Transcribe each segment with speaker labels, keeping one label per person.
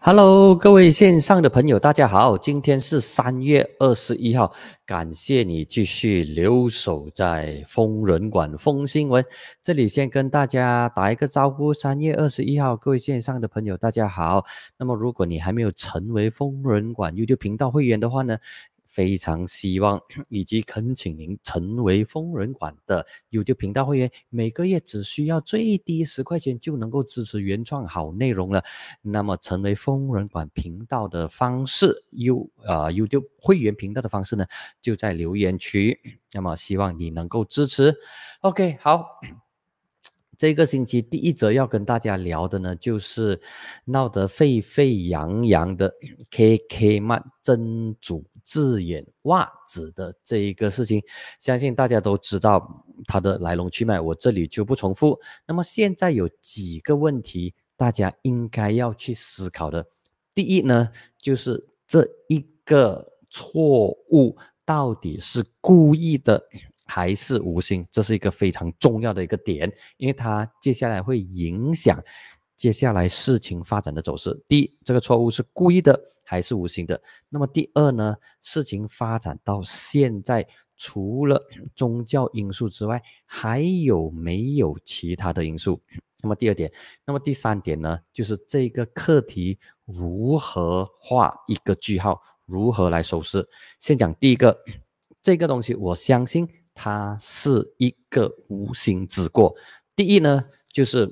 Speaker 1: Hello，各位线上的朋友，大家好！今天是三月二十一号，感谢你继续留守在疯人馆疯新闻。这里先跟大家打一个招呼，三月二十一号，各位线上的朋友，大家好。那么，如果你还没有成为疯人馆 YouTube 频道会员的话呢？非常希望以及恳请您成为疯人馆的 YouTube 频道会员，每个月只需要最低十块钱就能够支持原创好内容了。那么成为疯人馆频道的方式，You 啊 YouTube 会员频道的方式呢，就在留言区。那么希望你能够支持。OK，好，这个星期第一则要跟大家聊的呢，就是闹得沸沸扬扬的 KK 曼真主。字眼袜子的这一个事情，相信大家都知道它的来龙去脉，我这里就不重复。那么现在有几个问题，大家应该要去思考的。第一呢，就是这一个错误到底是故意的还是无心，这是一个非常重要的一个点，因为它接下来会影响。接下来事情发展的走势，第一，这个错误是故意的还是无心的？那么第二呢？事情发展到现在，除了宗教因素之外，还有没有其他的因素？那么第二点，那么第三点呢？就是这个课题如何画一个句号，如何来收拾？先讲第一个，这个东西我相信它是一个无心之过。第一呢，就是。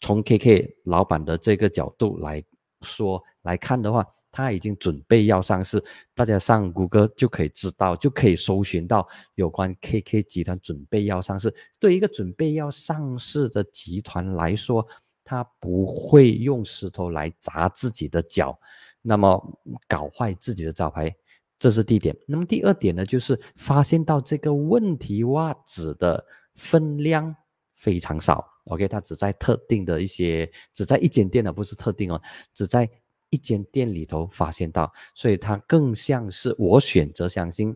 Speaker 1: 从 KK 老板的这个角度来说来看的话，他已经准备要上市，大家上谷歌就可以知道，就可以搜寻到有关 KK 集团准备要上市。对一个准备要上市的集团来说，他不会用石头来砸自己的脚，那么搞坏自己的招牌，这是第一点。那么第二点呢，就是发现到这个问题袜子的分量非常少。O.K.，他只在特定的一些，只在一间店的，不是特定哦，只在一间店里头发现到，所以它更像是我选择相信，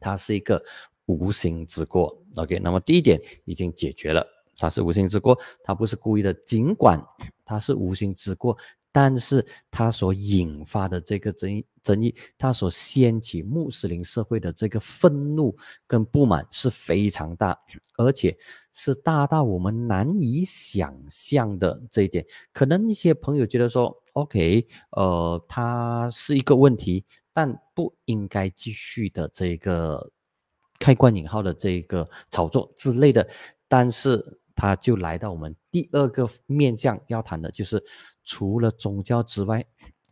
Speaker 1: 它是一个无心之过。O.K.，那么第一点已经解决了，它是无心之过，它不是故意的，尽管它是无心之过。但是他所引发的这个争争议，他所掀起穆斯林社会的这个愤怒跟不满是非常大，而且是大到我们难以想象的。这一点，可能一些朋友觉得说，OK，呃，它是一个问题，但不应该继续的这个“开关引号”的这个炒作之类的。但是，他就来到我们第二个面向要谈的，就是除了宗教之外，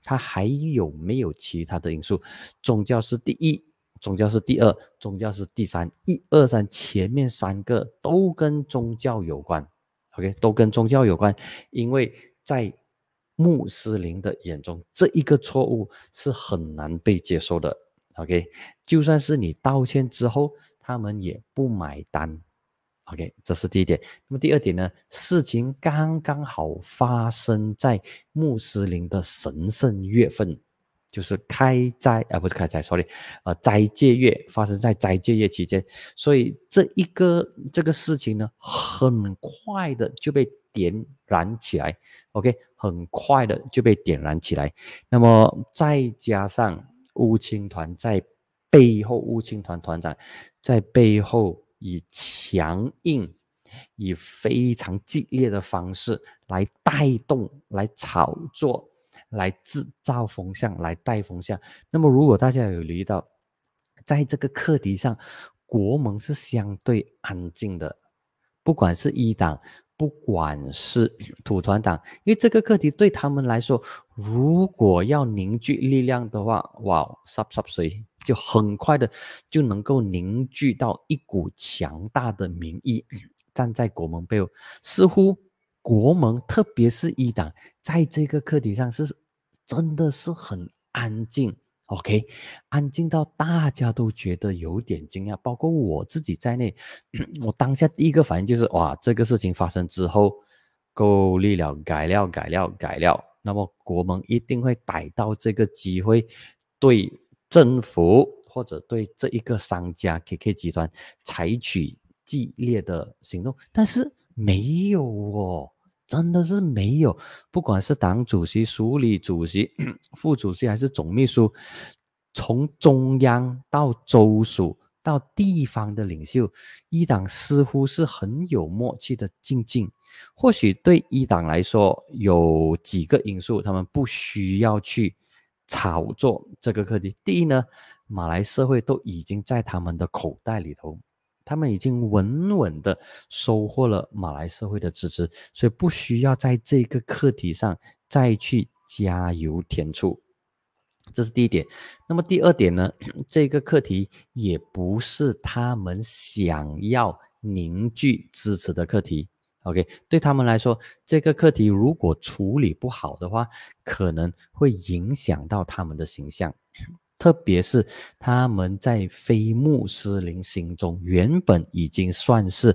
Speaker 1: 他还有没有其他的因素？宗教是第一，宗教是第二，宗教是第三，一二三前面三个都跟宗教有关。OK，都跟宗教有关，因为在穆斯林的眼中，这一个错误是很难被接受的。OK，就算是你道歉之后，他们也不买单。OK，这是第一点。那么第二点呢？事情刚刚好发生在穆斯林的神圣月份，就是开斋，啊，不是开斋，sorry，呃，斋戒月发生在斋戒月期间，所以这一个这个事情呢，很快的就被点燃起来。OK，很快的就被点燃起来。那么再加上乌青团在背后，乌青团团长在背后。以强硬、以非常激烈的方式来带动、来炒作、来制造风向、来带风向。那么，如果大家有留意到，在这个课题上，国盟是相对安静的，不管是一党，不管是土团党，因为这个课题对他们来说，如果要凝聚力量的话，哇，上上谁？就很快的就能够凝聚到一股强大的民意，站在国门背后，似乎国门，特别是一党，在这个课题上是真的是很安静。OK，安静到大家都觉得有点惊讶，包括我自己在内，我当下第一个反应就是哇，这个事情发生之后，够力了，改料改料改料，那么国门一定会逮到这个机会，对。政府或者对这一个商家 KK 集团采取激烈的行动，但是没有哦，真的是没有。不管是党主席、署理主席、副主席还是总秘书，从中央到州署到地方的领袖，一党似乎是很有默契的静静。或许对一党来说，有几个因素，他们不需要去。炒作这个课题，第一呢，马来社会都已经在他们的口袋里头，他们已经稳稳的收获了马来社会的支持，所以不需要在这个课题上再去加油添醋，这是第一点。那么第二点呢，这个课题也不是他们想要凝聚支持的课题。OK，对他们来说，这个课题如果处理不好的话，可能会影响到他们的形象，特别是他们在非穆斯林心中原本已经算是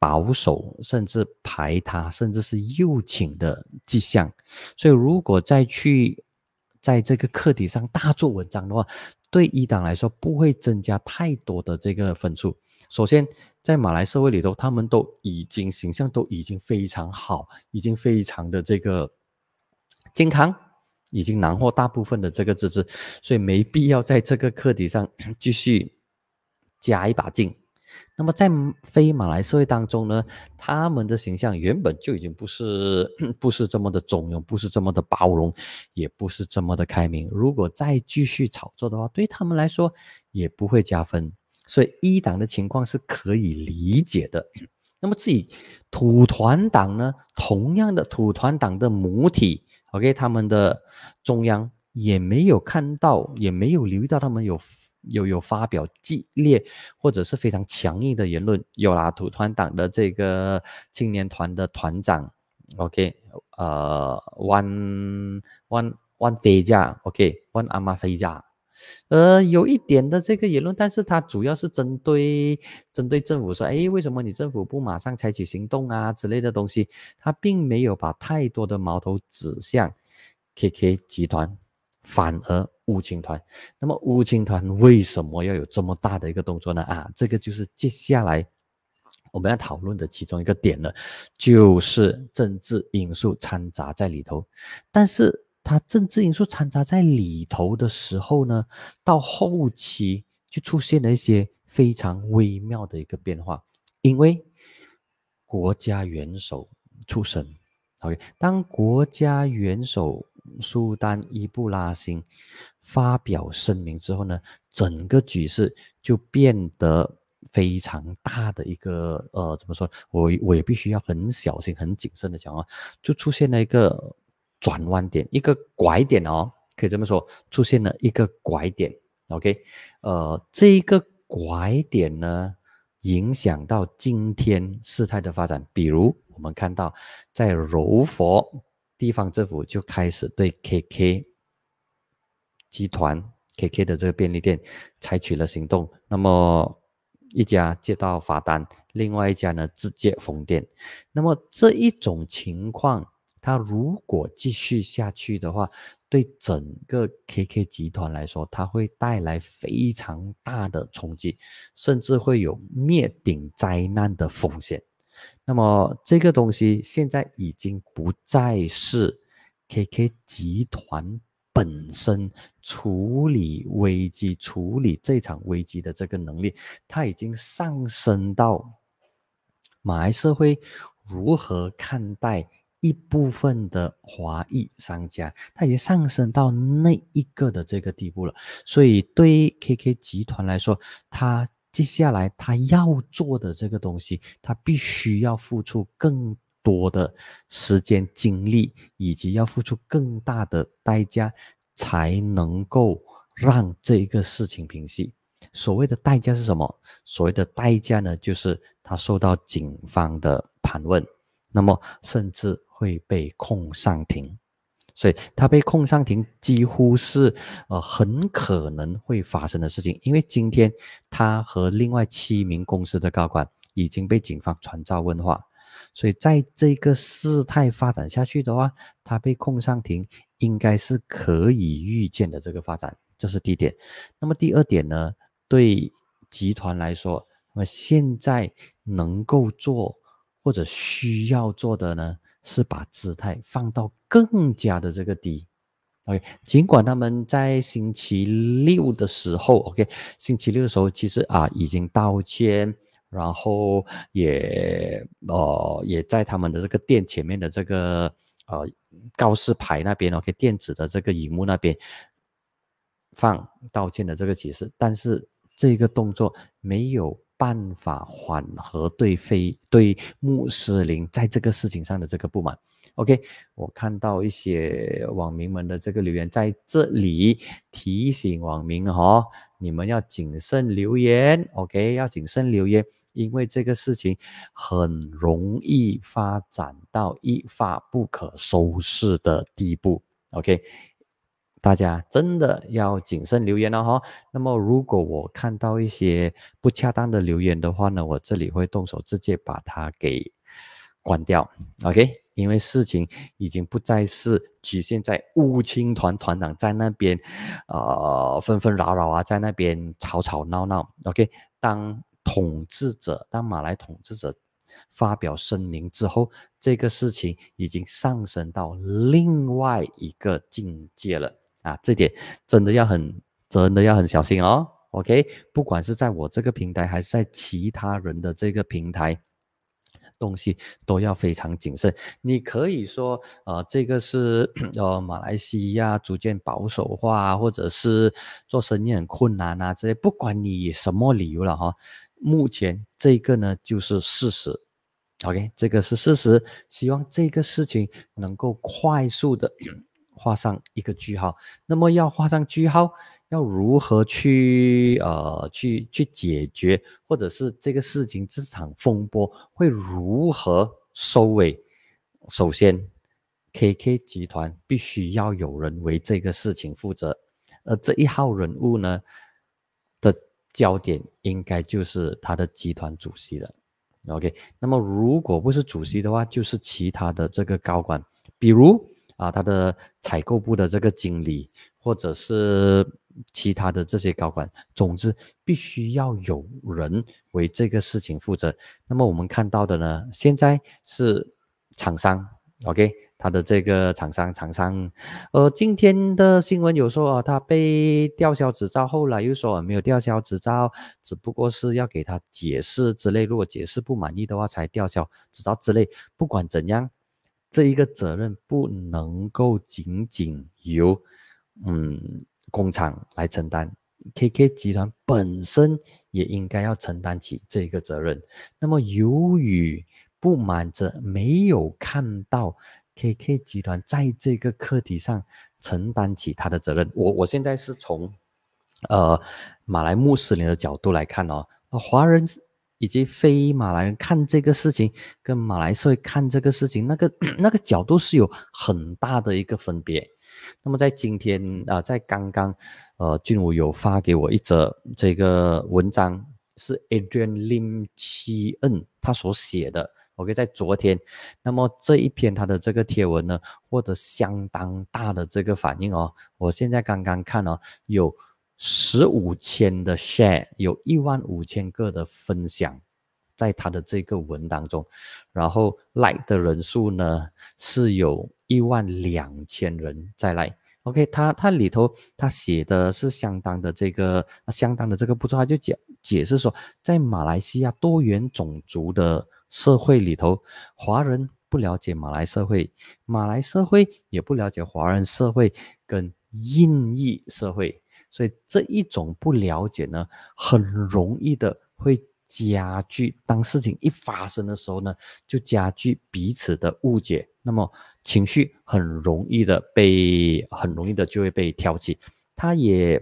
Speaker 1: 保守，甚至排他，甚至是右倾的迹象，所以如果再去在这个课题上大做文章的话，对一党来说不会增加太多的这个分数。首先，在马来社会里头，他们都已经形象都已经非常好，已经非常的这个健康，已经囊获大部分的这个资质，所以没必要在这个课题上 继续加一把劲。那么在非马来社会当中呢，他们的形象原本就已经不是不是这么的中容，不是这么的包容，也不是这么的开明。如果再继续炒作的话，对他们来说也不会加分。所以一党的情况是可以理解的。那么至于土团党呢？同样的，土团党的母体，OK，他们的中央也没有看到，也没有留意到他们有有有发表激烈或者是非常强硬的言论。有啦，土团党的这个青年团的团长，OK，呃，万万万飞家，OK，万阿妈飞家。呃，有一点的这个言论，但是他主要是针对针对政府说，哎，为什么你政府不马上采取行动啊之类的东西，他并没有把太多的矛头指向 KK 集团，反而乌青团。那么乌青团为什么要有这么大的一个动作呢？啊，这个就是接下来我们要讨论的其中一个点呢，就是政治因素掺杂在里头，但是。它政治因素掺杂在里头的时候呢，到后期就出现了一些非常微妙的一个变化。因为国家元首出身，OK，当国家元首苏丹伊布拉欣发表声明之后呢，整个局势就变得非常大的一个呃，怎么说我我也必须要很小心、很谨慎的讲啊，就出现了一个。转弯点，一个拐点哦，可以这么说，出现了一个拐点。OK，呃，这一个拐点呢，影响到今天事态的发展。比如我们看到，在柔佛地方政府就开始对 KK 集团 KK 的这个便利店采取了行动，那么一家接到罚单，另外一家呢直接封店。那么这一种情况。它如果继续下去的话，对整个 KK 集团来说，它会带来非常大的冲击，甚至会有灭顶灾难的风险。那么，这个东西现在已经不再是 KK 集团本身处理危机、处理这场危机的这个能力，它已经上升到马来社会如何看待。一部分的华裔商家，他已经上升到那一个的这个地步了。所以，对于 KK 集团来说，他接下来他要做的这个东西，他必须要付出更多的时间、精力，以及要付出更大的代价，才能够让这一个事情平息。所谓的代价是什么？所谓的代价呢，就是他受到警方的盘问，那么甚至。会被控上庭，所以他被控上庭几乎是呃很可能会发生的事情。因为今天他和另外七名公司的高管已经被警方传召问话，所以在这个事态发展下去的话，他被控上庭应该是可以预见的这个发展，这是第一点。那么第二点呢？对集团来说，那么现在能够做或者需要做的呢？是把姿态放到更加的这个低，OK。尽管他们在星期六的时候，OK，星期六的时候其实啊已经道歉，然后也呃也在他们的这个店前面的这个呃告示牌那边，OK，电子的这个荧幕那边放道歉的这个启示，但是这个动作没有。办法缓和对非对穆斯林在这个事情上的这个不满。OK，我看到一些网民们的这个留言，在这里提醒网民哈，你们要谨慎留言。OK，要谨慎留言，因为这个事情很容易发展到一发不可收拾的地步。OK。大家真的要谨慎留言了哈。那么，如果我看到一些不恰当的留言的话呢，我这里会动手直接把它给关掉。OK，因为事情已经不再是局限在乌青团团长在那边，呃，纷纷扰扰啊，在那边吵吵闹闹。OK，当统治者，当马来统治者发表声明之后，这个事情已经上升到另外一个境界了。啊，这点真的要很，真的要很小心哦。OK，不管是在我这个平台，还是在其他人的这个平台，东西都要非常谨慎。你可以说，呃，这个是呃马来西亚逐渐保守化，或者是做生意很困难啊，这些，不管你以什么理由了哈，目前这个呢就是事实。OK，这个是事实，希望这个事情能够快速的。画上一个句号。那么要画上句号，要如何去呃去去解决，或者是这个事情这场风波会如何收尾？首先，KK 集团必须要有人为这个事情负责，而这一号人物呢的焦点应该就是他的集团主席了。OK，那么如果不是主席的话，就是其他的这个高管，比如。啊，他的采购部的这个经理，或者是其他的这些高管，总之必须要有人为这个事情负责。那么我们看到的呢，现在是厂商，OK，他的这个厂商，厂商，呃，今天的新闻有说啊，他被吊销执照后来又说没有吊销执照，只不过是要给他解释之类，如果解释不满意的话才吊销执照之类。不管怎样。这一个责任不能够仅仅由，嗯，工厂来承担，KK 集团本身也应该要承担起这一个责任。那么由于不满着没有看到 KK 集团在这个课题上承担起他的责任，我我现在是从，呃，马来穆斯林的角度来看哦，华人。以及非马来人看这个事情，跟马来社会看这个事情，那个 那个角度是有很大的一个分别。那么在今天啊，在刚刚，呃，俊武有发给我一则这个文章，是 Adrian Lim 七 N 他所写的。OK，在昨天，那么这一篇他的这个贴文呢，获得相当大的这个反应哦。我现在刚刚看哦，有。十五千的 share 有一万五千个的分享，在他的这个文当中，然后 like 的人数呢是有一万两千人在 like。OK，他他里头他写的是相当的这个相当的这个不错，他就解解释说，在马来西亚多元种族的社会里头，华人不了解马来社会，马来社会也不了解华人社会跟印裔社会。所以这一种不了解呢，很容易的会加剧。当事情一发生的时候呢，就加剧彼此的误解。那么情绪很容易的被，很容易的就会被挑起。他也，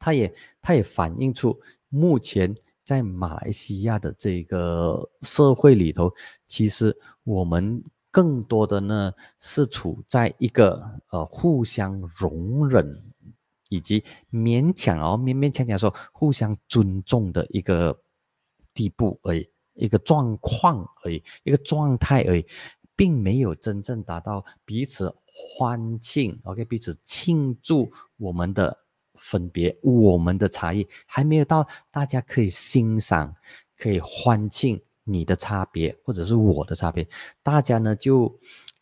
Speaker 1: 他也，他也反映出目前在马来西亚的这个社会里头，其实我们更多的呢是处在一个呃互相容忍。以及勉强哦，勉勉强强说互相尊重的一个地步而已，一个状况而已，一个状态而已，并没有真正达到彼此欢庆，OK，彼此庆祝我们的分别，我们的差异还没有到大家可以欣赏，可以欢庆你的差别或者是我的差别，大家呢就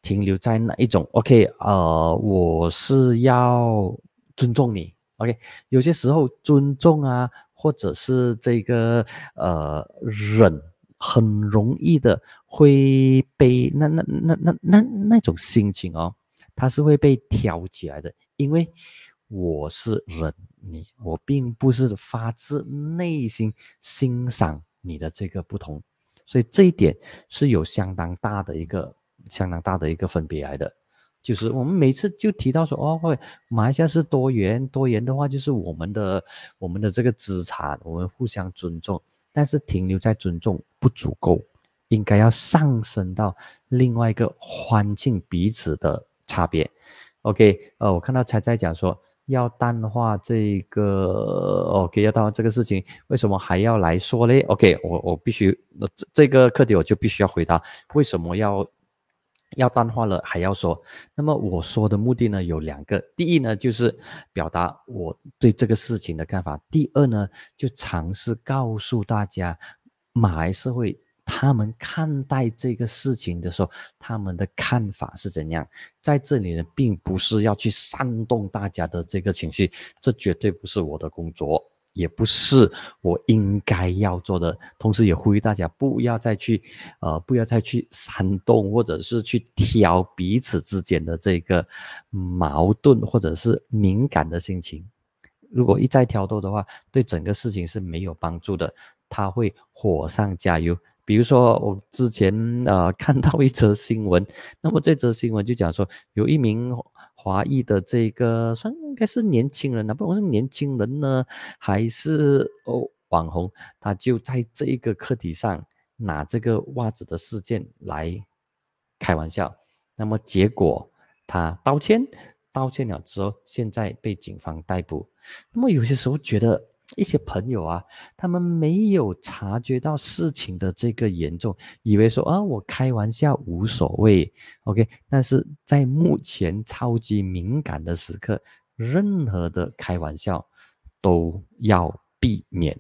Speaker 1: 停留在那一种，OK，呃，我是要。尊重你，OK？有些时候尊重啊，或者是这个呃忍，很容易的会被那那那那那那种心情哦，它是会被挑起来的。因为我是忍你，我并不是发自内心欣赏你的这个不同，所以这一点是有相当大的一个相当大的一个分别来的。就是我们每次就提到说哦，会马来西亚是多元，多元的话就是我们的我们的这个资产，我们互相尊重。但是停留在尊重不足够，应该要上升到另外一个欢庆彼此的差别。OK，呃，我看到才在讲说要淡化这个 OK，要淡化这个事情，为什么还要来说嘞？OK，我我必须这这个课题我就必须要回答，为什么要？要淡化了还要说，那么我说的目的呢有两个，第一呢就是表达我对这个事情的看法，第二呢就尝试告诉大家马来社会他们看待这个事情的时候，他们的看法是怎样。在这里呢，并不是要去煽动大家的这个情绪，这绝对不是我的工作。也不是我应该要做的，同时也呼吁大家不要再去，呃，不要再去煽动或者是去挑彼此之间的这个矛盾或者是敏感的心情。如果一再挑逗的话，对整个事情是没有帮助的，他会火上加油。比如说，我之前呃看到一则新闻，那么这则新闻就讲说，有一名。华裔的这个算应该是年轻人啊，不管是年轻人呢，还是哦网红？他就在这一个课题上拿这个袜子的事件来开玩笑，那么结果他道歉，道歉了之后，现在被警方逮捕。那么有些时候觉得。一些朋友啊，他们没有察觉到事情的这个严重，以为说啊，我开玩笑无所谓，OK。但是在目前超级敏感的时刻，任何的开玩笑都要避免，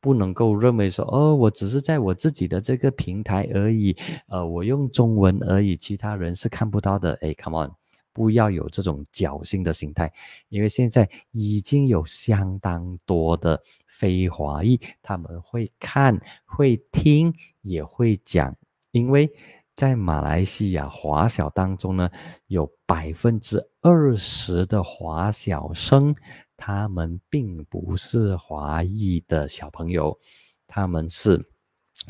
Speaker 1: 不能够认为说哦，我只是在我自己的这个平台而已，呃，我用中文而已，其他人是看不到的。哎，Come on。不要有这种侥幸的心态，因为现在已经有相当多的非华裔，他们会看、会听、也会讲。因为在马来西亚华小当中呢，有百分之二十的华小生，他们并不是华裔的小朋友，他们是。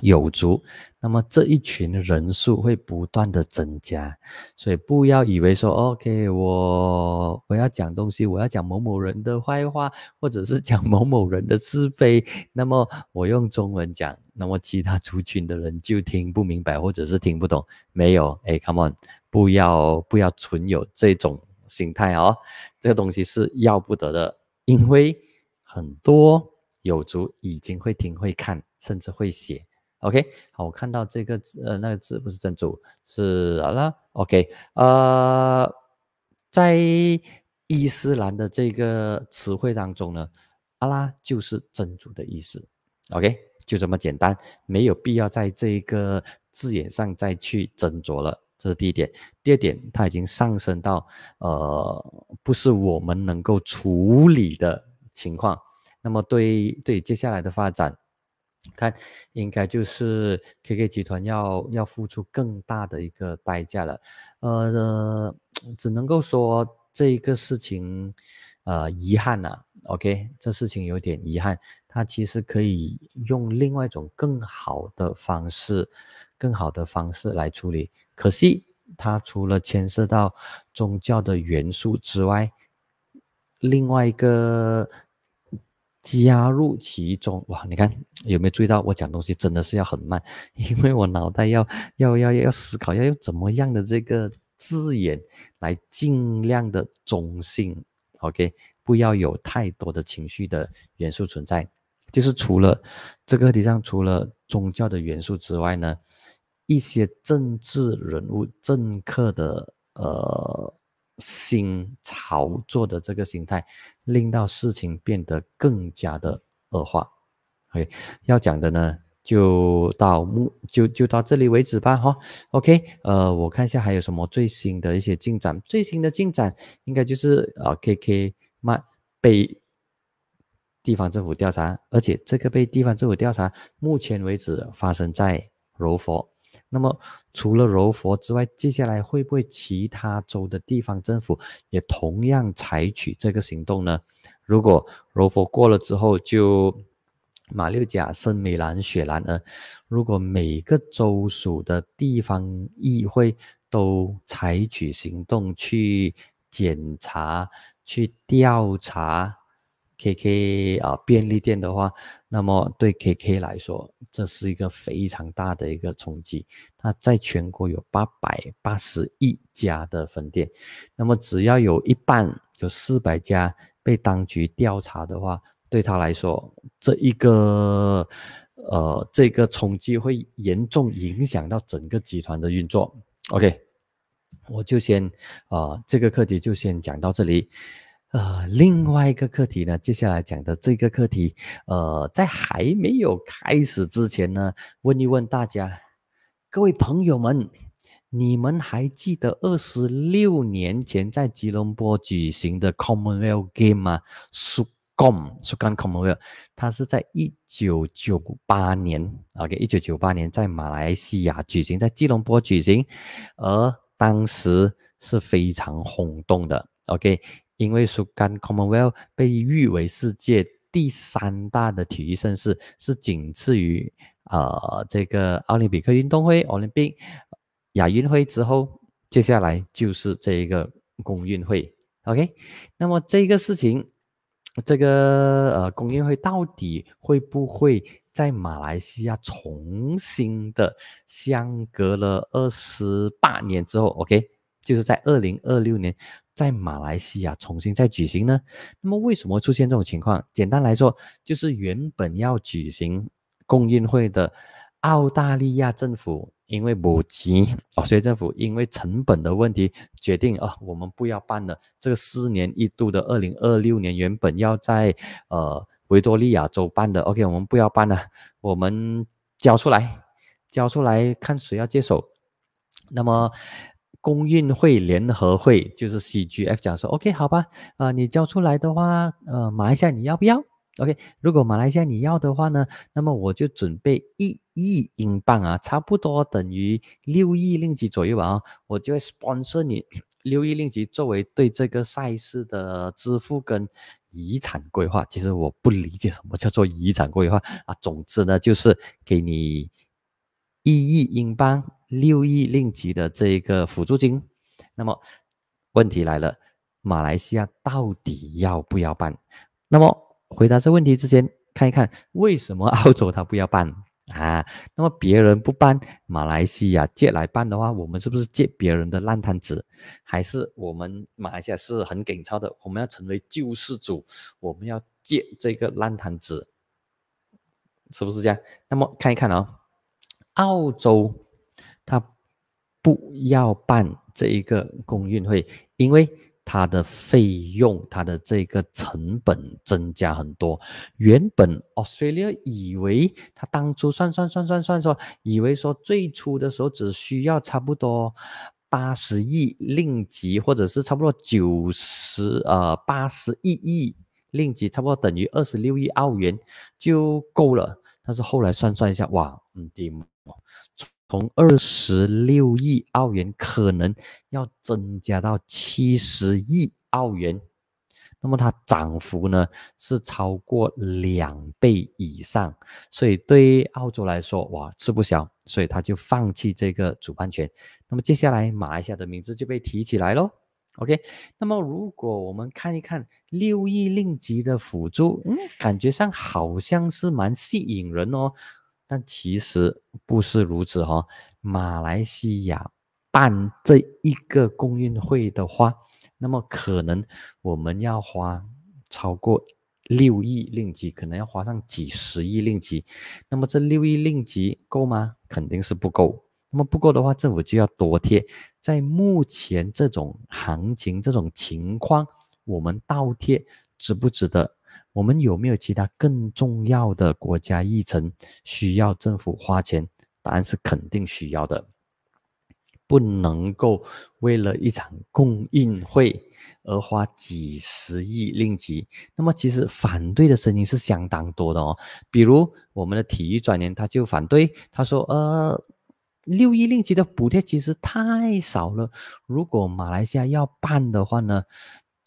Speaker 1: 有族，那么这一群人数会不断的增加，所以不要以为说，OK，我我要讲东西，我要讲某某人的坏话，或者是讲某某人的是非，那么我用中文讲，那么其他族群的人就听不明白或者是听不懂。没有，哎，Come on，不要不要存有这种心态哦，这个东西是要不得的，因为很多有族已经会听会看，甚至会写。OK，好，我看到这个字，呃，那个字不是珍珠，是阿拉。OK，呃，在伊斯兰的这个词汇当中呢，阿拉就是真主的意思。OK，就这么简单，没有必要在这一个字眼上再去斟酌了。这是第一点。第二点，它已经上升到呃，不是我们能够处理的情况。那么，对对，接下来的发展。看，应该就是 KK 集团要要付出更大的一个代价了，呃，只能够说这一个事情，呃，遗憾呐，OK，这事情有点遗憾，它其实可以用另外一种更好的方式，更好的方式来处理，可惜它除了牵涉到宗教的元素之外，另外一个。加入其中，哇！你看有没有注意到，我讲东西真的是要很慢，因为我脑袋要要要要思考，要用怎么样的这个字眼来尽量的中性，OK？不要有太多的情绪的元素存在，就是除了这个题上除了宗教的元素之外呢，一些政治人物、政客的呃。新炒作的这个心态，令到事情变得更加的恶化。OK，要讲的呢，就到目就就到这里为止吧。哈，OK，呃，我看一下还有什么最新的一些进展。最新的进展应该就是啊，KK 慢被地方政府调查，而且这个被地方政府调查，目前为止发生在柔佛。那么，除了柔佛之外，接下来会不会其他州的地方政府也同样采取这个行动呢？如果柔佛过了之后，就马六甲、森美兰、雪兰莪，如果每个州属的地方议会都采取行动去检查、去调查。K K 啊，便利店的话，那么对 K K 来说，这是一个非常大的一个冲击。它在全国有八百八十一家的分店，那么只要有一半，有四百家被当局调查的话，对他来说，这一个呃，这个冲击会严重影响到整个集团的运作。OK，我就先啊，这个课题就先讲到这里。呃，另外一个课题呢，接下来讲的这个课题，呃，在还没有开始之前呢，问一问大家，各位朋友们，你们还记得二十六年前在吉隆坡举行的 Commonwealth Game 吗？苏贡苏干 Commonwealth，它是在一九九八年，OK，一九九八年在马来西亚举行，在吉隆坡举行，而当时是非常轰动的，OK。因为苏干 Commonwealth 被誉为世界第三大的体育盛事，是仅次于呃这个奥林匹克运动会、奥运、亚运会之后，接下来就是这一个公运会。OK，那么这个事情，这个呃公运会到底会不会在马来西亚重新的相隔了二十八年之后？OK，就是在二零二六年。在马来西亚重新再举行呢？那么为什么出现这种情况？简单来说，就是原本要举行供应会的澳大利亚政府，因为补给，哦，所以政府因为成本的问题决定哦，我们不要办了。这个四年一度的二零二六年原本要在呃维多利亚州办的，OK，我们不要办了，我们交出来，交出来看谁要接手。那么。工运会联合会就是 CGF 讲说，OK，好吧，啊，你交出来的话，呃，马来西亚你要不要？OK，如果马来西亚你要的话呢，那么我就准备一亿英镑啊，差不多等于六亿令吉左右吧，啊，我就会 sponsor 你 六亿令吉作为对这个赛事的支付跟遗产规划。其实我不理解什么叫做遗产规划啊，总之呢，就是给你一亿英镑。六亿令吉的这一个辅助金，那么问题来了，马来西亚到底要不要办？那么回答这问题之前，看一看为什么 澳洲他不要办啊？那么别人不办，马来西亚借来办的话，我们是不是借别人的烂摊子？还是我们马来西亚是很紧超的？我们要成为救世主，我们要借这个烂摊子，是不是这样？那么看一看啊，澳洲。他不要办这一个公运会，因为他的费用，他的这个成本增加很多。原本 Australia 以为他当初算算算算算说，以为说最初的时候只需要差不多八十亿令吉，或者是差不多九十呃八十亿亿令吉，差不多等于二十六亿澳元就够了。但是后来算算一下，哇，嗯，对，从二十六亿澳元可能要增加到七十亿澳元，那么它涨幅呢是超过两倍以上，所以对澳洲来说哇吃不消，所以他就放弃这个主办权。那么接下来马来西亚的名字就被提起来喽。OK，那么如果我们看一看六亿令吉的辅助，嗯，感觉上好像是蛮吸引人哦。但其实不是如此哈，马来西亚办这一个供运会的话，那么可能我们要花超过六亿令吉，可能要花上几十亿令吉。那么这六亿令吉够吗？肯定是不够。那么不够的话，政府就要多贴。在目前这种行情、这种情况，我们倒贴值不值得？我们有没有其他更重要的国家议程需要政府花钱？答案是肯定需要的，不能够为了一场供应会而花几十亿令吉。那么，其实反对的声音是相当多的哦。比如，我们的体育专员他就反对，他说：“呃，六亿令吉的补贴其实太少了，如果马来西亚要办的话呢？”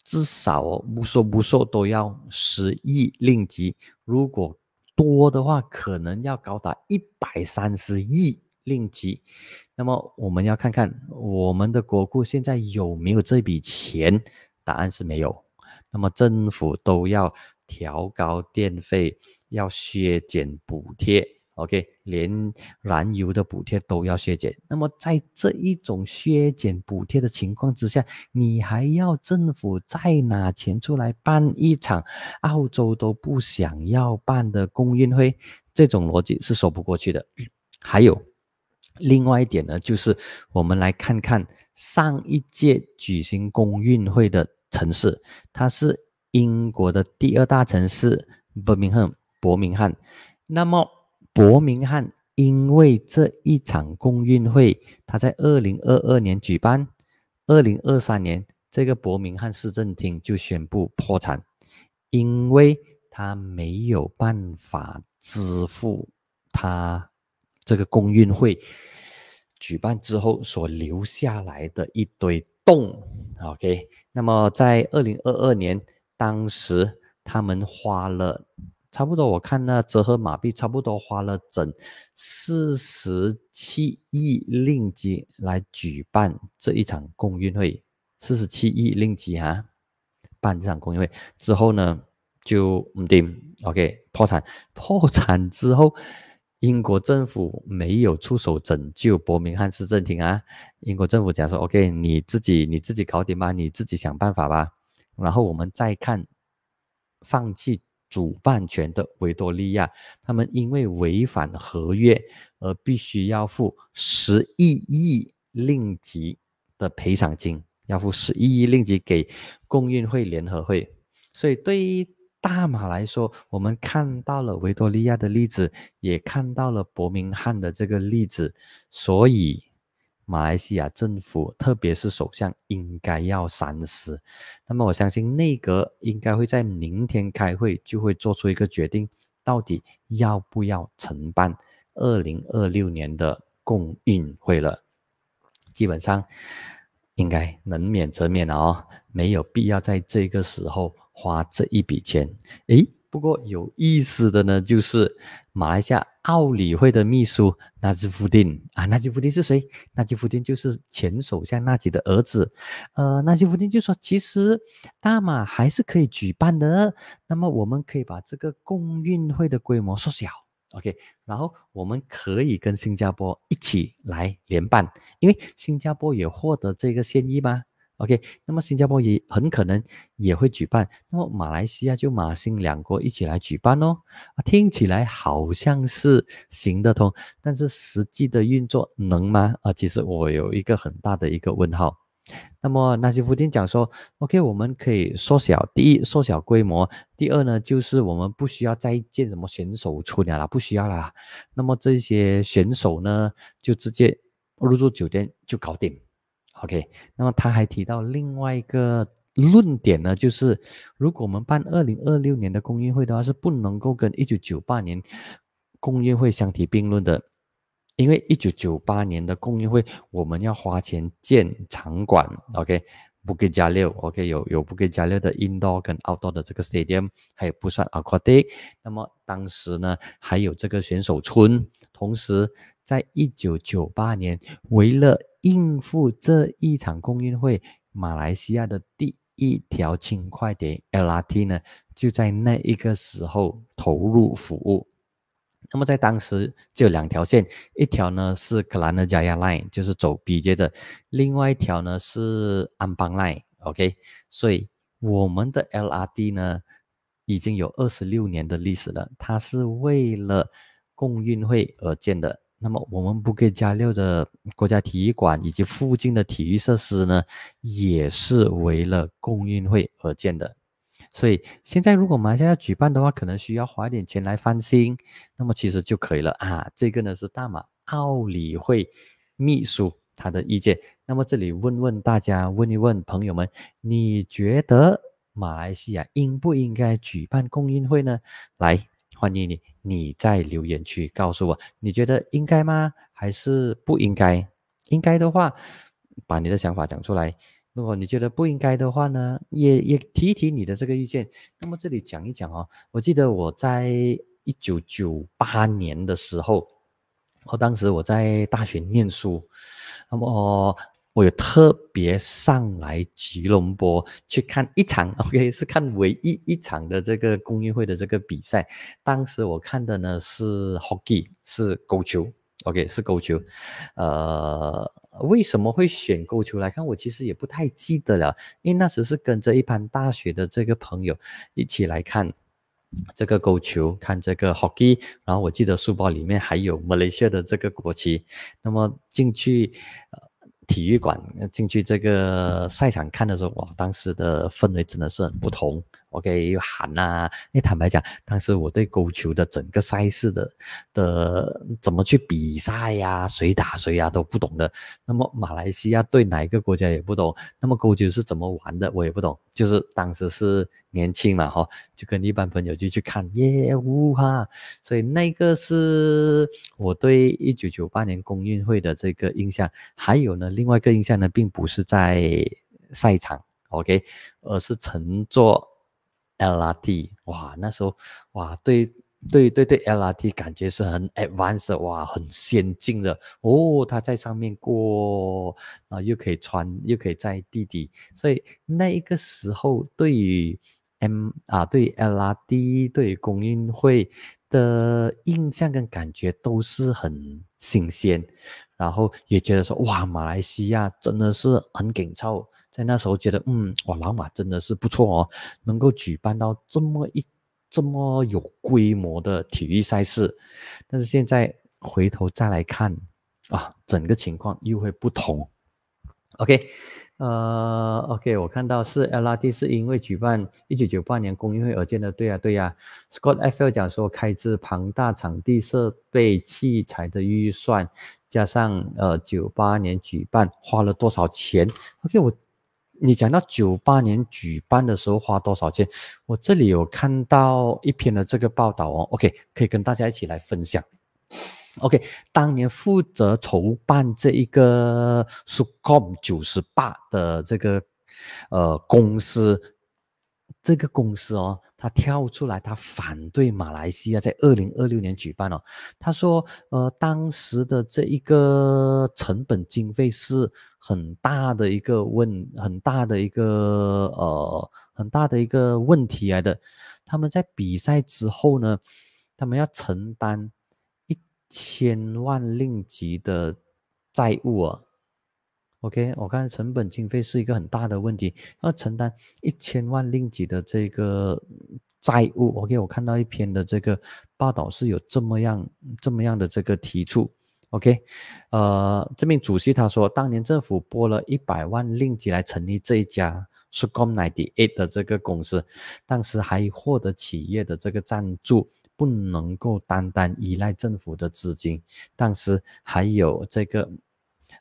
Speaker 1: 至少哦，不说不说都要十亿令吉，如果多的话，可能要高达一百三十亿令吉。那么我们要看看我们的国库现在有没有这笔钱？答案是没有。那么政府都要调高电费，要削减补贴。O.K. 连燃油的补贴都要削减，那么在这一种削减补贴的情况之下，你还要政府再拿钱出来办一场澳洲都不想要办的公运会，这种逻辑是说不过去的。还有另外一点呢，就是我们来看看上一届举行公运会的城市，它是英国的第二大城市伯明翰。伯明翰，那么。伯明翰因为这一场公运会，他在二零二二年举办，二零二三年这个伯明翰市政厅就宣布破产，因为他没有办法支付他这个公运会举办之后所留下来的一堆洞。OK，那么在二零二二年，当时他们花了。差不多，我看那折合马币差不多花了整四十七亿令吉来举办这一场公运会，四十七亿令吉啊，办这场公运会之后呢，就唔掂，OK，破产，破产之后，英国政府没有出手拯救伯明翰市政厅啊，英国政府讲说，OK，你自己你自己搞点吧，你自己想办法吧，然后我们再看放弃。主办权的维多利亚，他们因为违反合约而必须要付十一亿令吉的赔偿金，要付十一亿令吉给共运会联合会。所以对于大马来说，我们看到了维多利亚的例子，也看到了伯明翰的这个例子，所以。马来西亚政府，特别是首相，应该要三思。那么，我相信内阁应该会在明天开会，就会做出一个决定，到底要不要承办二零二六年的共运会了。基本上，应该能免则免了哦，没有必要在这个时候花这一笔钱。诶。不过有意思的呢，就是马来西亚奥理会的秘书纳吉夫丁啊，纳吉夫丁是谁？纳吉夫丁就是前首相纳吉的儿子。呃，纳吉夫丁就说，其实大马还是可以举办的，那么我们可以把这个共运会的规模缩小，OK，然后我们可以跟新加坡一起来联办，因为新加坡也获得这个先役嘛。OK，那么新加坡也很可能也会举办，那么马来西亚就马新两国一起来举办哦。啊，听起来好像是行得通，但是实际的运作能吗？啊，其实我有一个很大的一个问号。那么纳西夫丁讲说，OK，我们可以缩小第一，缩小规模；第二呢，就是我们不需要再建什么选手村了，不需要了。那么这些选手呢，就直接入住酒店就搞定。OK，那么他还提到另外一个论点呢，就是如果我们办二零二六年的供运会的话，是不能够跟一九九八年供运会相提并论的，因为一九九八年的供运会我们要花钱建场馆，OK，不给加六，OK 有有不给加六的 indoor 跟 outdoor 的这个 stadium，还有不算 aquatic，那么当时呢还有这个选手村，同时在一九九八年为了应付这一场公运会，马来西亚的第一条轻快点 LRT 呢，就在那一个时候投入服务。那么在当时就两条线，一条呢是克兰德加亚 line，就是走 B j 的；另外一条呢是安邦 line。OK，所以我们的 LRT 呢已经有二十六年的历史了，它是为了共运会而建的。那么我们不跟加六的国家体育馆以及附近的体育设施呢，也是为了共运会而建的，所以现在如果马来西亚要举办的话，可能需要花一点钱来翻新，那么其实就可以了啊。这个呢是大马奥理会秘书他的意见。那么这里问问大家，问一问朋友们，你觉得马来西亚应不应该举办共运会呢？来。欢迎你，你在留言区告诉我，你觉得应该吗？还是不应该？应该的话，把你的想法讲出来。如果你觉得不应该的话呢，也也提一提你的这个意见。那么这里讲一讲哦，我记得我在一九九八年的时候，我当时我在大学念书，那么。我有特别上来吉隆坡去看一场，OK，是看唯一一场的这个公运会的这个比赛。当时我看的呢是 hockey，是勾球，OK，是勾球。呃，为什么会选勾球来看？我其实也不太记得了，因为那时是跟着一班大学的这个朋友一起来看这个勾球，看这个 hockey。然后我记得书包里面还有马来西亚的这个国旗。那么进去。体育馆进去这个赛场看的时候，哇，当时的氛围真的是很不同。OK，又喊呐！你坦白讲，当时我对勾球的整个赛事的的怎么去比赛呀，谁打谁呀都不懂的。那么马来西亚对哪一个国家也不懂，那么勾球是怎么玩的我也不懂。就是当时是年轻嘛哈，就跟一般朋友就去看耶呜哈，所以那个是我对一九九八年公运会的这个印象。还有呢，另外一个印象呢，并不是在赛场 OK，而是乘坐。L R T，哇，那时候，哇，对，对，对，对，L R T，感觉是很 advanced，哇，很先进的哦，他在上面过，然后又可以穿，又可以在地底，所以那个时候对于 M 啊，对 L R T，对于公运会的印象跟感觉都是很新鲜。然后也觉得说，哇，马来西亚真的是很紧凑。在那时候觉得，嗯，哇，老马真的是不错哦，能够举办到这么一这么有规模的体育赛事。但是现在回头再来看，啊，整个情况又会不同。OK，呃，OK，我看到是 l 拉蒂是因为举办1998年公运会而建的，对呀，对呀。Scott F 讲说，开支庞大，场地、设备、器材的预算。加上呃，九八年举办花了多少钱？OK，我你讲到九八年举办的时候花多少钱？我这里有看到一篇的这个报道哦。OK，可以跟大家一起来分享。OK，当年负责筹办这一个 s c o m e 九十八的这个呃公司。这个公司哦，他跳出来，他反对马来西亚在二零二六年举办哦。他说，呃，当时的这一个成本经费是很大的一个问，很大的一个呃，很大的一个问题来的。他们在比赛之后呢，他们要承担一千万令吉的债务啊。O.K. 我看成本经费是一个很大的问题，要承担一千万令吉的这个债务。O.K. 我看到一篇的这个报道是有这么样这么样的这个提出。O.K. 呃，这名主席他说，当年政府拨了一百万令吉来成立这一家 s c o m 98的这个公司，当时还获得企业的这个赞助，不能够单单依赖政府的资金，当时还有这个。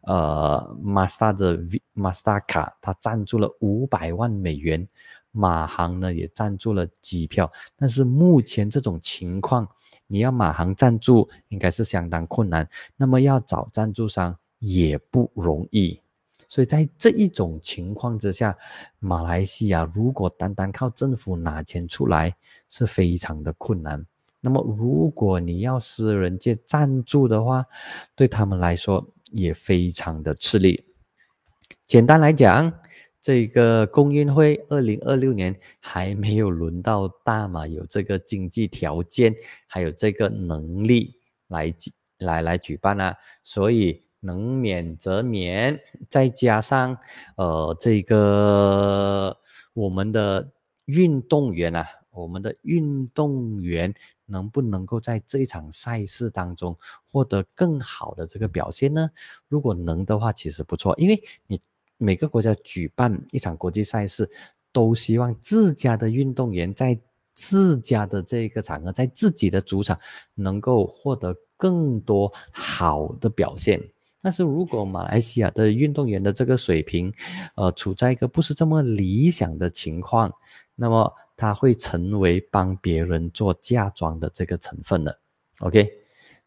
Speaker 1: 呃，马斯塔的马斯塔卡他赞助了五百万美元，马航呢也赞助了机票。但是目前这种情况，你要马航赞助应该是相当困难，那么要找赞助商也不容易。所以在这一种情况之下，马来西亚如果单单靠政府拿钱出来是非常的困难。那么如果你要私人借赞助的话，对他们来说。也非常的吃力。简单来讲，这个工运会二零二六年还没有轮到大马有这个经济条件，还有这个能力来来来举办啊。所以能免则免，再加上呃，这个我们的运动员啊，我们的运动员。能不能够在这一场赛事当中获得更好的这个表现呢？如果能的话，其实不错，因为你每个国家举办一场国际赛事，都希望自家的运动员在自家的这个场合，在自己的主场能够获得更多好的表现。但是如果马来西亚的运动员的这个水平，呃，处在一个不是这么理想的情况，那么。他会成为帮别人做嫁妆的这个成分了，OK？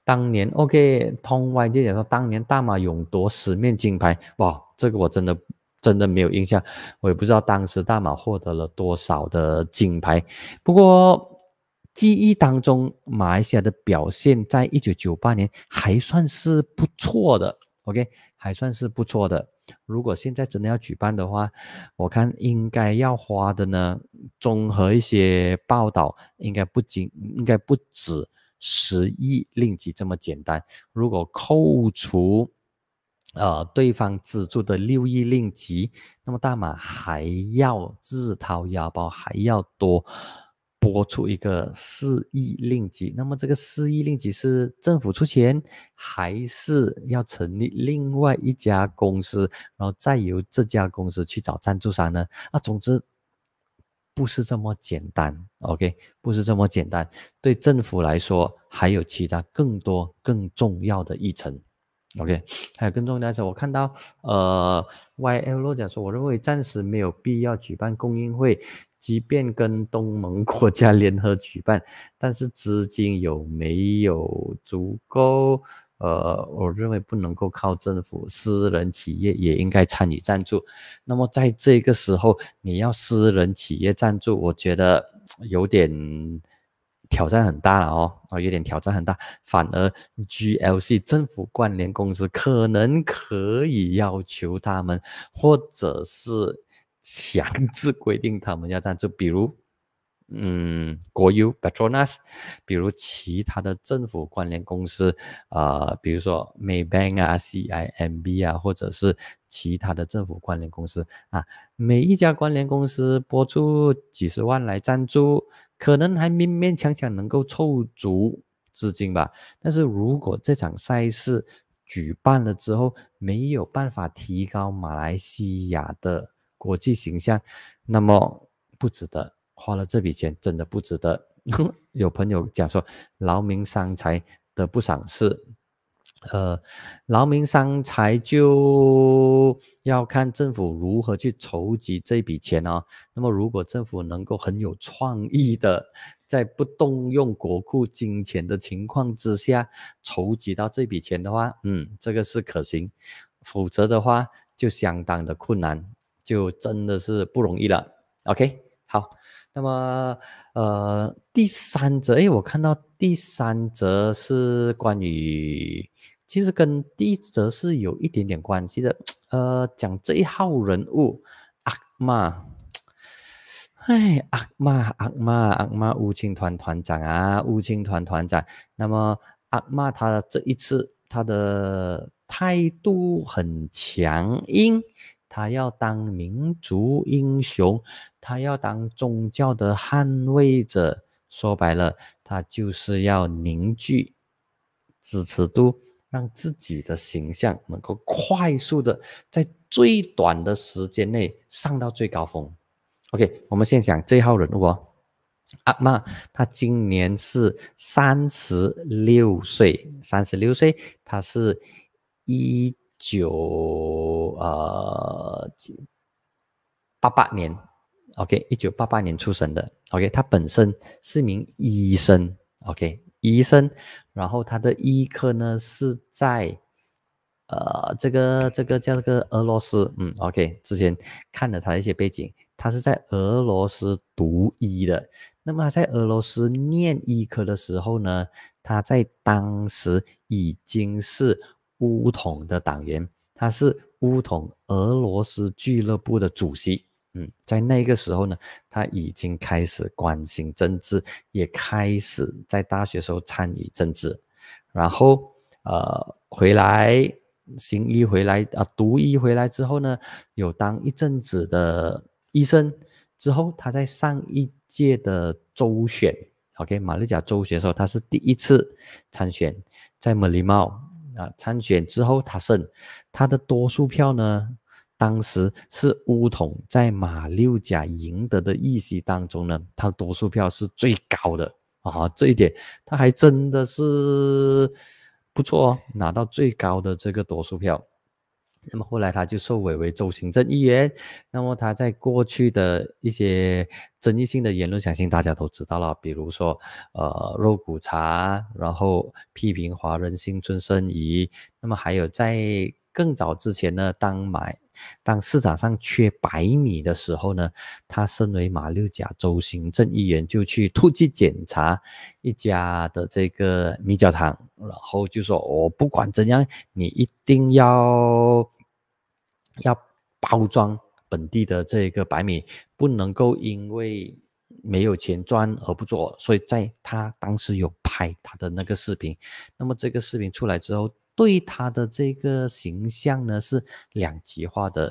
Speaker 1: 当年 OK，通 Y 就讲说，当年大马勇夺十面金牌，哇，这个我真的真的没有印象，我也不知道当时大马获得了多少的金牌。不过记忆当中，马来西亚的表现在一九九八年还算是不错的，OK？还算是不错的。如果现在真的要举办的话，我看应该要花的呢。综合一些报道，应该不仅应该不止十亿令吉这么简单。如果扣除，呃，对方资助的六亿令吉，那么大马还要自掏腰包，还要多。拨出一个四亿令吉，那么这个四亿令吉是政府出钱，还是要成立另外一家公司，然后再由这家公司去找赞助商呢？啊，总之不是这么简单。OK，不是这么简单。对政府来说，还有其他更多更重要的议程。OK，还有更重要的是，我看到，呃，YL 诺甲说，我认为暂时没有必要举办供应会。即便跟东盟国家联合举办，但是资金有没有足够？呃，我认为不能够靠政府，私人企业也应该参与赞助。那么在这个时候，你要私人企业赞助，我觉得有点挑战很大了哦，啊，有点挑战很大。反而 GLC 政府关联公司可能可以要求他们，或者是。强制规定他们要赞助，比如，嗯，国有 Petronas，比如其他的政府关联公司，呃，比如说 Maybank 啊、CIMB 啊，或者是其他的政府关联公司啊，每一家关联公司拨出几十万来赞助，可能还勉勉强强能够凑足资金吧。但是如果这场赛事举办了之后，没有办法提高马来西亚的。国际形象，那么不值得花了这笔钱，真的不值得。有朋友讲说劳民伤财的不赏失。呃，劳民伤财就要看政府如何去筹集这笔钱哦。那么如果政府能够很有创意的，在不动用国库金钱的情况之下筹集到这笔钱的话，嗯，这个是可行；否则的话，就相当的困难。就真的是不容易了，OK，好，那么呃，第三则，哎，我看到第三则是关于，其实跟第一则是有一点点关系的，呃，讲这一号人物阿妈，哎，阿妈，阿妈，阿妈，乌青团团长啊，乌青团团长，那么阿妈他的这一次，他的态度很强硬。他要当民族英雄，他要当宗教的捍卫者。说白了，他就是要凝聚支持度，让自己的形象能够快速的在最短的时间内上到最高峰。OK，我们先讲这号人物，哦，阿妈，他今年是三十六岁，三十六岁，他是一。九呃，八八年，OK，一九八八年出生的，OK，他本身是名医生，OK，医生，然后他的医科呢是在呃这个这个叫这个俄罗斯，嗯，OK，之前看了他一些背景，他是在俄罗斯读医的。那么他在俄罗斯念医科的时候呢，他在当时已经是。乌统的党员，他是乌统俄罗斯俱乐部的主席。嗯，在那个时候呢，他已经开始关心政治，也开始在大学时候参与政治。然后，呃，回来行医回来啊，读医回来之后呢，有当一阵子的医生。之后，他在上一届的州选，OK，马六甲州选的时候，他是第一次参选，在毛里帽。啊，参选之后他胜，他的多数票呢，当时是巫统在马六甲赢得的议席当中呢，他多数票是最高的啊，这一点他还真的是不错哦，拿到最高的这个多数票。那么后来他就受委为周行政议员。那么他在过去的一些争议性的言论，相信大家都知道了，比如说呃肉骨茶，然后批评华人新村生意。那么还有在更早之前呢，当买。当市场上缺白米的时候呢，他身为马六甲州行政议员就去突击检查一家的这个米酒厂，然后就说：“我不管怎样，你一定要要包装本地的这个白米，不能够因为没有钱赚而不做。”所以在他当时有拍他的那个视频，那么这个视频出来之后。对他的这个形象呢是两极化的，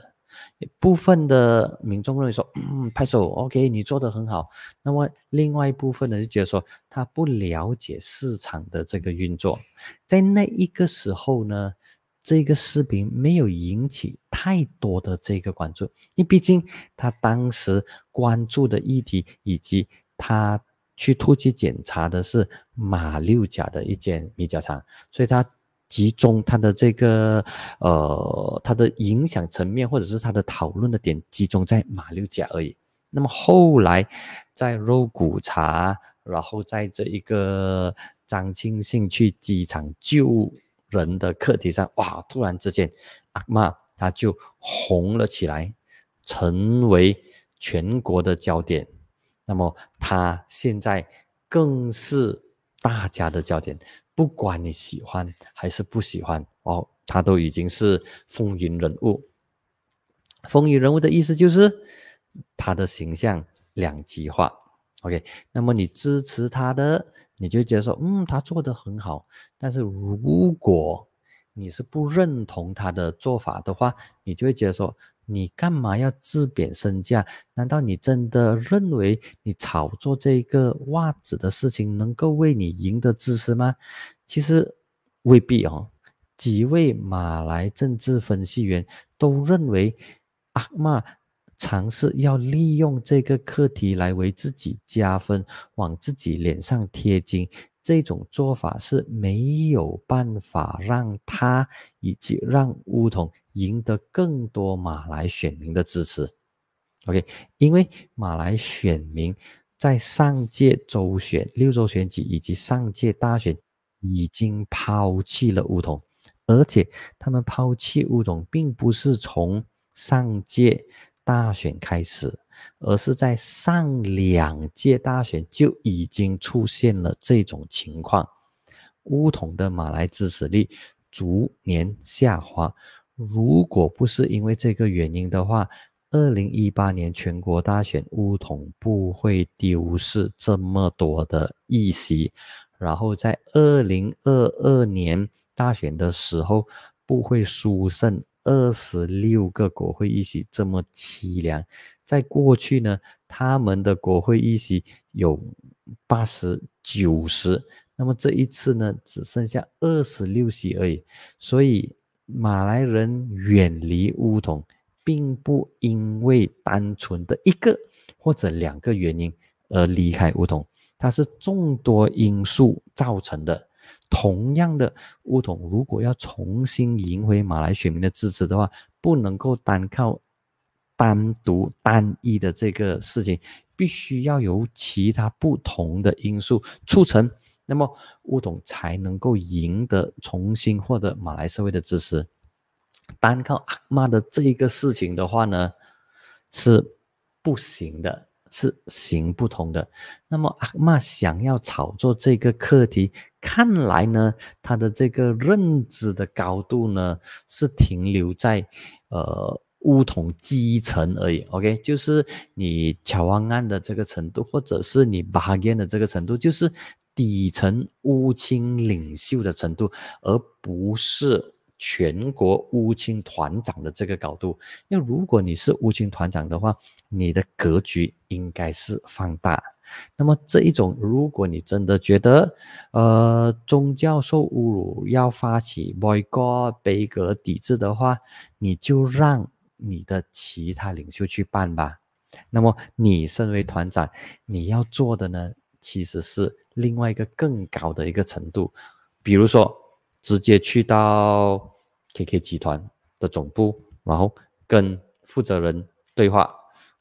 Speaker 1: 部分的民众认为说，嗯，拍手，OK，你做的很好。那么另外一部分呢就觉得说，他不了解市场的这个运作。在那一个时候呢，这个视频没有引起太多的这个关注，因为毕竟他当时关注的议题以及他去突击检查的是马六甲的一间米甲厂，所以他。集中他的这个，呃，他的影响层面，或者是他的讨论的点，集中在马六甲而已。那么后来，在肉骨茶，然后在这一个张庆信去机场救人的课题上，哇，突然之间，阿玛他就红了起来，成为全国的焦点。那么他现在更是大家的焦点。不管你喜欢还是不喜欢哦，他都已经是风云人物。风云人物的意思就是他的形象两极化。OK，那么你支持他的，你就觉得说，嗯，他做的很好。但是如果你是不认同他的做法的话，你就会觉得说。你干嘛要自贬身价？难道你真的认为你炒作这个袜子的事情能够为你赢得支持吗？其实未必哦。几位马来政治分析员都认为，阿嬷尝试要利用这个课题来为自己加分，往自己脸上贴金，这种做法是没有办法让他以及让乌统。赢得更多马来选民的支持，OK？因为马来选民在上届州选、六州选举以及上届大选已经抛弃了乌统，而且他们抛弃乌统并不是从上届大选开始，而是在上两届大选就已经出现了这种情况。乌统的马来支持率逐年下滑。如果不是因为这个原因的话，二零一八年全国大选，乌统不会丢失这么多的议席，然后在二零二二年大选的时候，不会输剩二十六个国会议席这么凄凉。在过去呢，他们的国会议席有八十九十，那么这一次呢，只剩下二十六席而已，所以。马来人远离巫统，并不因为单纯的一个或者两个原因而离开巫统，它是众多因素造成的。同样的，巫统如果要重新赢回马来选民的支持的话，不能够单靠单独单一的这个事情，必须要有其他不同的因素促成。那么乌统才能够赢得重新获得马来社会的支持，单靠阿妈的这一个事情的话呢，是不行的，是行不通的。那么阿妈想要炒作这个课题，看来呢，他的这个认知的高度呢，是停留在呃乌统基层而已。OK，就是你乔安案的这个程度，或者是你巴彦的这个程度，就是。底层乌青领袖的程度，而不是全国乌青团长的这个高度。因为如果你是乌青团长的话，你的格局应该是放大。那么这一种，如果你真的觉得，呃，宗教受侮辱要发起外国悲格抵制的话，你就让你的其他领袖去办吧。那么你身为团长，你要做的呢，其实是。另外一个更高的一个程度，比如说直接去到 KK 集团的总部，然后跟负责人对话，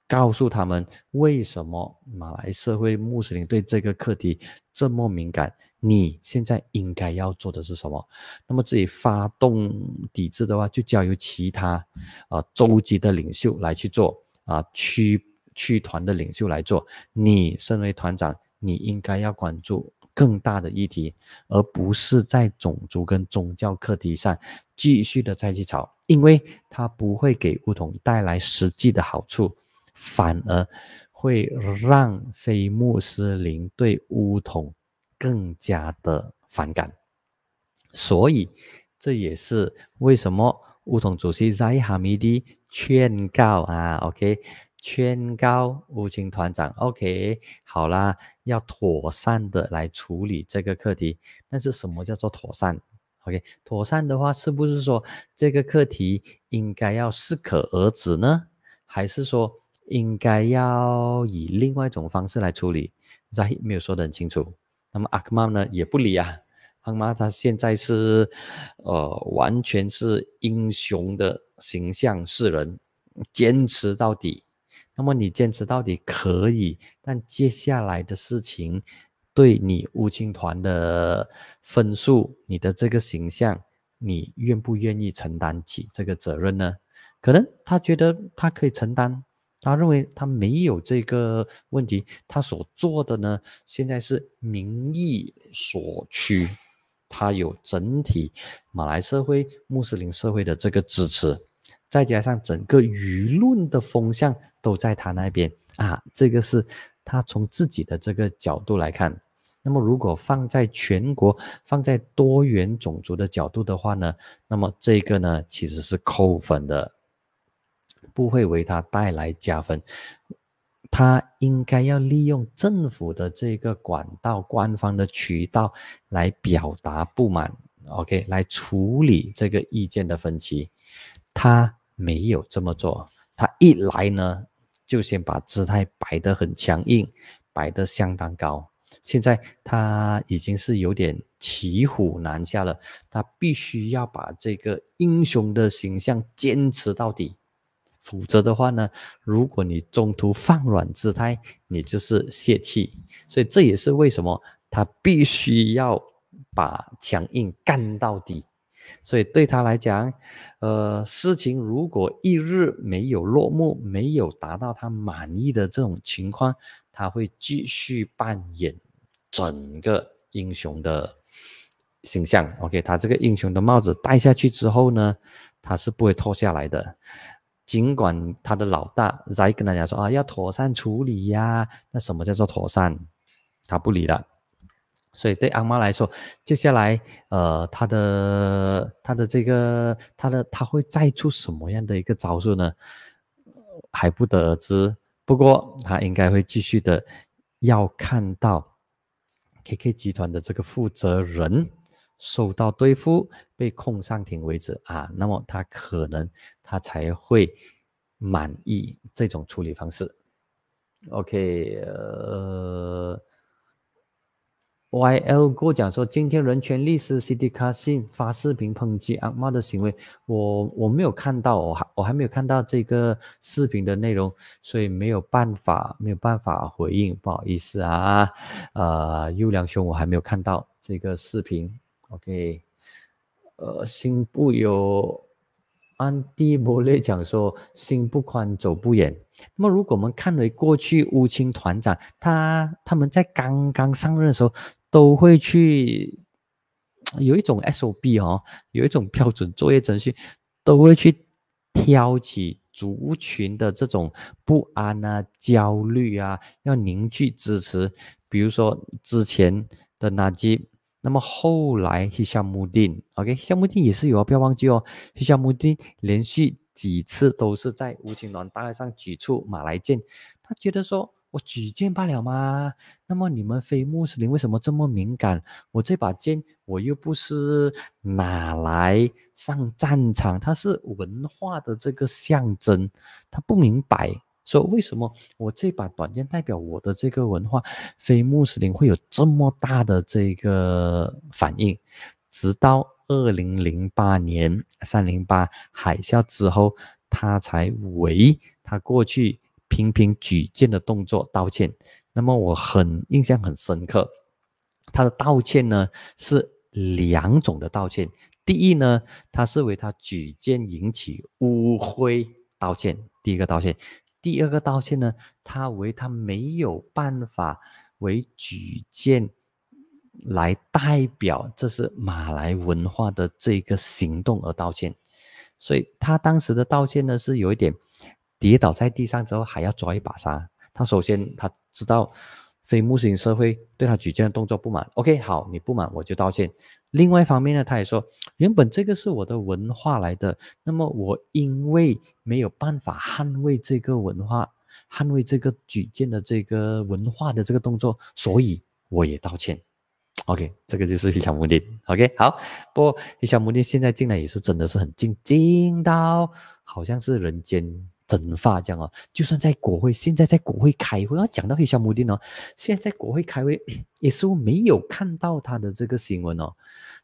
Speaker 1: 告诉他们为什么马来社会穆斯林对这个课题这么敏感。你现在应该要做的是什么？那么这里发动抵制的话，就交由其他啊州级的领袖来去做啊区区团的领袖来做。你身为团长。你应该要关注更大的议题，而不是在种族跟宗教课题上继续的再去吵，因为它不会给乌统带来实际的好处，反而会让非穆斯林对乌统更加的反感。所以，这也是为什么乌统主席 Zayhadi 劝告啊，OK。劝告无情团长，OK，好啦，要妥善的来处理这个课题。但是什么叫做妥善？OK，妥善的话，是不是说这个课题应该要适可而止呢？还是说应该要以另外一种方式来处理？在没有说得很清楚。那么阿克曼呢也不理啊，阿妈她现在是呃，完全是英雄的形象示人，坚持到底。那么你坚持到底可以，但接下来的事情，对你乌青团的分数、你的这个形象，你愿不愿意承担起这个责任呢？可能他觉得他可以承担，他认为他没有这个问题，他所做的呢，现在是民意所趋，他有整体马来社会、穆斯林社会的这个支持。再加上整个舆论的风向都在他那边啊，这个是他从自己的这个角度来看。那么，如果放在全国、放在多元种族的角度的话呢，那么这个呢其实是扣分的，不会为他带来加分。他应该要利用政府的这个管道、官方的渠道来表达不满，OK，来处理这个意见的分歧。他。没有这么做，他一来呢，就先把姿态摆得很强硬，摆得相当高。现在他已经是有点骑虎难下了，他必须要把这个英雄的形象坚持到底，否则的话呢，如果你中途放软姿态，你就是泄气。所以这也是为什么他必须要把强硬干到底。所以对他来讲，呃，事情如果一日没有落幕，没有达到他满意的这种情况，他会继续扮演整个英雄的形象。OK，他这个英雄的帽子戴下去之后呢，他是不会脱下来的。尽管他的老大在跟大家说啊，要妥善处理呀，那什么叫做妥善？他不理了。所以对阿妈来说，接下来，呃，他的他的这个他的他会再出什么样的一个招数呢？还不得而知。不过他应该会继续的，要看到 KK 集团的这个负责人受到对付、被控上庭为止啊，那么他可能他才会满意这种处理方式。OK，呃。Y.L. 跟我讲说，今天人权律师 C.D. 卡信发视频抨击阿妈的行为，我我没有看到，我还我还没有看到这个视频的内容，所以没有办法没有办法回应，不好意思啊，呃，优良兄我还没有看到这个视频，OK，呃，心不有，安迪伯雷讲说心不宽走不远，那么如果我们看回过去乌青团长他他们在刚刚上任的时候。都会去有一种 SOP 哦，有一种标准作业程序，都会去挑起族群的这种不安啊、焦虑啊，要凝聚支持。比如说之前的那集，那么后来是谢木定，OK，项目定也是有啊，不要忘记哦。谢木定连续几次都是在乌金銮会上几处马来剑，他觉得说。我举剑罢了吗？那么你们非穆斯林为什么这么敏感？我这把剑我又不是哪来上战场，它是文化的这个象征，他不明白说为什么我这把短剑代表我的这个文化，非穆斯林会有这么大的这个反应。直到二零零八年三零八海啸之后，他才为他过去。频频举荐的动作道歉，那么我很印象很深刻。他的道歉呢是两种的道歉。第一呢，他是为他举荐引起污秽道歉，第一个道歉；第二个道歉呢，他为他没有办法为举荐来代表这是马来文化的这个行动而道歉。所以他当时的道歉呢是有一点。跌倒在地上之后还要抓一把沙，他首先他知道非穆斯林社会对他举荐的动作不满。OK，好，你不满我就道歉。另外一方面呢，他也说原本这个是我的文化来的，那么我因为没有办法捍卫这个文化，捍卫这个举荐的这个文化的这个动作，所以我也道歉。OK，这个就是李小摩尼。OK，好，不李小摩尼现在进来也是真的是很静静到，好像是人间。整发这样哦，就算在国会，现在在国会开会，要讲到黑山穆丁哦，现在在国会开会，也似乎没有看到他的这个新闻哦，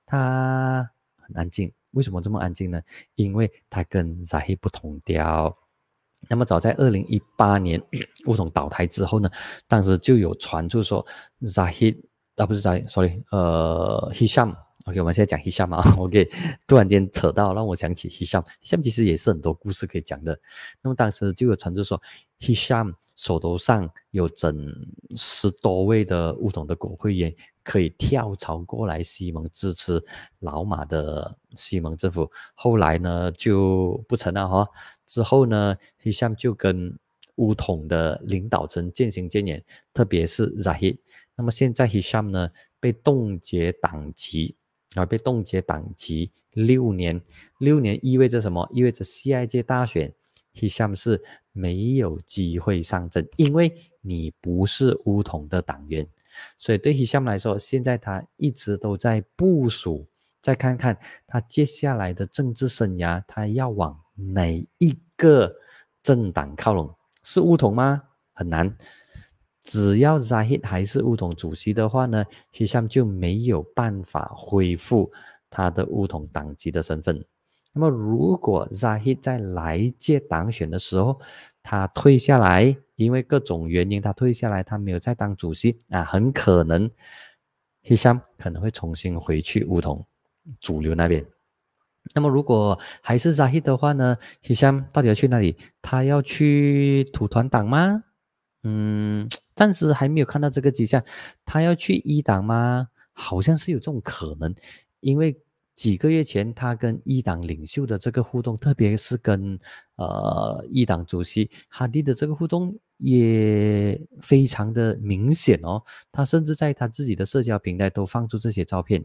Speaker 1: 他很安静，为什么这么安静呢？因为他跟扎黑不同调。那么早在二零一八年穆 统倒台之后呢，当时就有传出说扎黑啊不是扎，sorry，呃，黑姆。OK，我们现在讲 Hisham 啊。OK，突然间扯到让我想起 Hisham，a m 其实也是很多故事可以讲的。那么当时就有传著说，Hisham 手头上有整十多位的乌统的国会员可以跳槽过来西蒙支持老马的西蒙政府，后来呢就不成了哈。之后呢，Hisham 就跟乌统的领导层渐行渐远，特别是 Zahid。那么现在 Hisham 呢被冻结党籍。然后被冻结党籍六年，六年意味着什么？意味着下一届大选 h i s h a m 是没有机会上阵，因为你不是乌统的党员。所以对 h i s h a m 来说，现在他一直都在部署。再看看他接下来的政治生涯，他要往哪一个政党靠拢？是乌统吗？很难。只要扎 hit 还是乌统主席的话呢，希上就没有办法恢复他的乌统党籍的身份。那么，如果扎 hit 在来届党选的时候他退下来，因为各种原因他退下来，他没有再当主席啊，很可能希山可能会重新回去乌统主流那边。那么，如果还是扎希的话呢，希山到底要去哪里？他要去土团党吗？嗯。暂时还没有看到这个迹象，他要去一党吗？好像是有这种可能，因为几个月前他跟一党领袖的这个互动，特别是跟呃一党主席哈迪的这个互动也非常的明显哦。他甚至在他自己的社交平台都放出这些照片。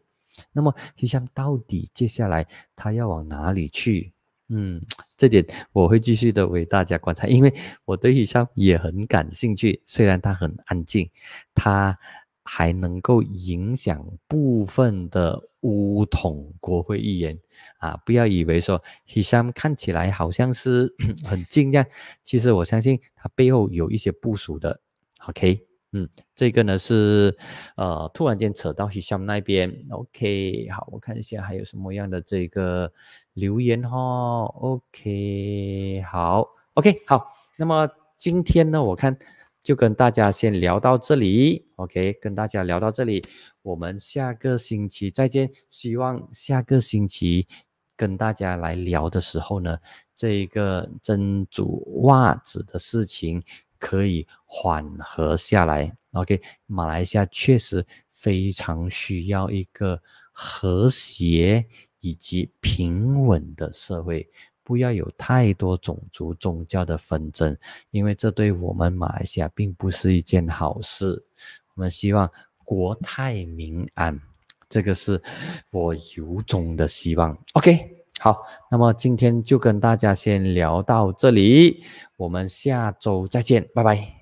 Speaker 1: 那么，迹象到底接下来他要往哪里去？嗯，这点我会继续的为大家观察，因为我对伊桑也很感兴趣。虽然它很安静，它还能够影响部分的乌统国会议员啊！不要以为说伊桑看起来好像是 很静样，其实我相信它背后有一些部署的。OK。嗯，这个呢是，呃，突然间扯到西乡那边。OK，好，我看一下还有什么样的这个留言哈。OK，好，OK，好。那么今天呢，我看就跟大家先聊到这里。OK，跟大家聊到这里，我们下个星期再见。希望下个星期跟大家来聊的时候呢，这一个珍珠袜子的事情。可以缓和下来。OK，马来西亚确实非常需要一个和谐以及平稳的社会，不要有太多种族、宗教的纷争，因为这对我们马来西亚并不是一件好事。我们希望国泰民安，这个是我由衷的希望。OK。好，那么今天就跟大家先聊到这里，我们下周再见，拜拜。